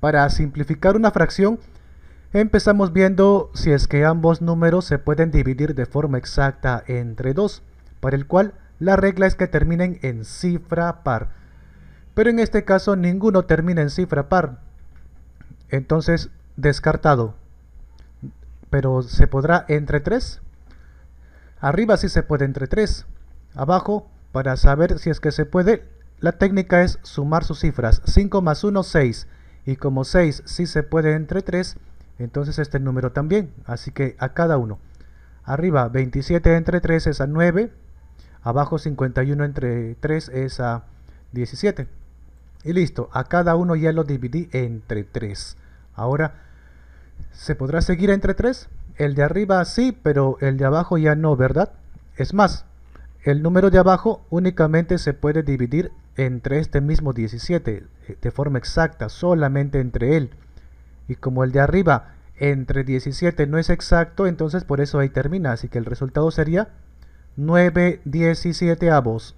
Para simplificar una fracción, empezamos viendo si es que ambos números se pueden dividir de forma exacta entre 2, para el cual la regla es que terminen en cifra par. Pero en este caso ninguno termina en cifra par. Entonces, descartado. Pero ¿se podrá entre 3? Arriba sí se puede entre 3. Abajo, para saber si es que se puede, la técnica es sumar sus cifras. 5 más 1, 6 y como 6 sí se puede entre 3, entonces este número también, así que a cada uno. Arriba 27 entre 3 es a 9, abajo 51 entre 3 es a 17. Y listo, a cada uno ya lo dividí entre 3. Ahora, ¿se podrá seguir entre 3? El de arriba sí, pero el de abajo ya no, ¿verdad? Es más, el número de abajo únicamente se puede dividir entre este mismo 17 eh, de forma exacta, solamente entre él. Y como el de arriba entre 17 no es exacto, entonces por eso ahí termina. Así que el resultado sería 9 17 avos.